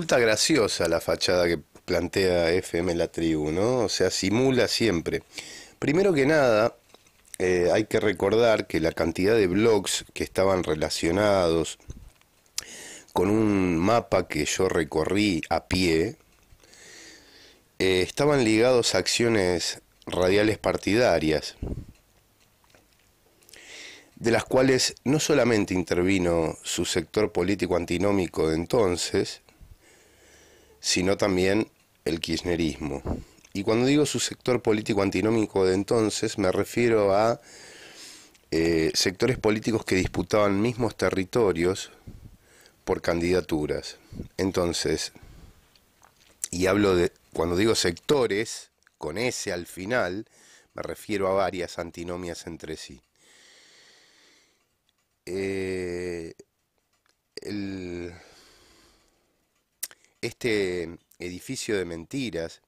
resulta graciosa la fachada que plantea FM La Tribu, ¿no? O sea, simula siempre. Primero que nada, eh, hay que recordar que la cantidad de blogs que estaban relacionados con un mapa que yo recorrí a pie, eh, estaban ligados a acciones radiales partidarias, de las cuales no solamente intervino su sector político antinómico de entonces, sino también el kirchnerismo. Y cuando digo su sector político antinómico de entonces, me refiero a eh, sectores políticos que disputaban mismos territorios por candidaturas. Entonces, y hablo de, cuando digo sectores, con S al final, me refiero a varias antinomias entre sí. Eh, el, este edificio de mentiras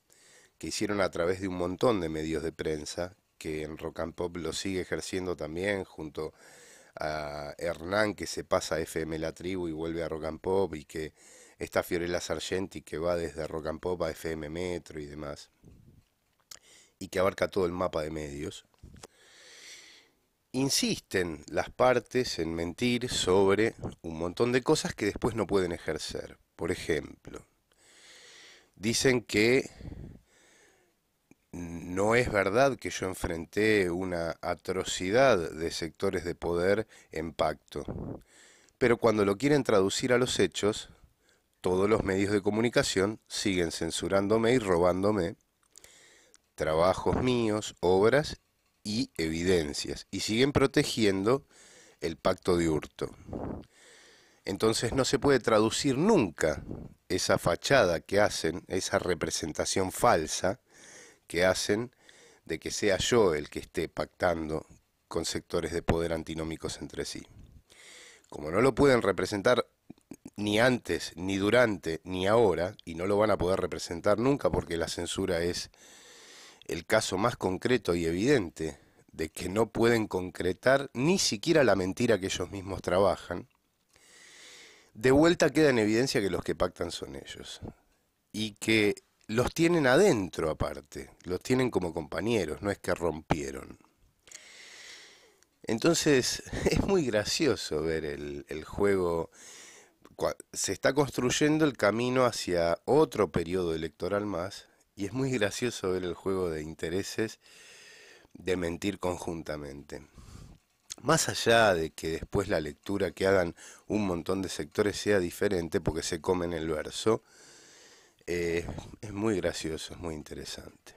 que hicieron a través de un montón de medios de prensa, que en Rock and Pop lo sigue ejerciendo también junto a Hernán que se pasa a FM La Tribu y vuelve a Rock and Pop y que está Fiorella Sargenti que va desde Rock and Pop a FM Metro y demás y que abarca todo el mapa de medios. Insisten las partes en mentir sobre un montón de cosas que después no pueden ejercer. Por ejemplo, dicen que no es verdad que yo enfrenté una atrocidad de sectores de poder en pacto. Pero cuando lo quieren traducir a los hechos, todos los medios de comunicación siguen censurándome y robándome trabajos míos, obras y evidencias, y siguen protegiendo el pacto de hurto. Entonces no se puede traducir nunca esa fachada que hacen, esa representación falsa que hacen de que sea yo el que esté pactando con sectores de poder antinómicos entre sí. Como no lo pueden representar ni antes, ni durante, ni ahora, y no lo van a poder representar nunca porque la censura es el caso más concreto y evidente de que no pueden concretar ni siquiera la mentira que ellos mismos trabajan, de vuelta queda en evidencia que los que pactan son ellos y que los tienen adentro aparte, los tienen como compañeros, no es que rompieron. Entonces es muy gracioso ver el, juego, se está construyendo el camino hacia otro periodo electoral más y es muy gracioso ver el juego de intereses de mentir conjuntamente más allá de que después la lectura que hagan un montón de sectores sea diferente porque se comen el verso, eh, es muy gracioso, es muy interesante.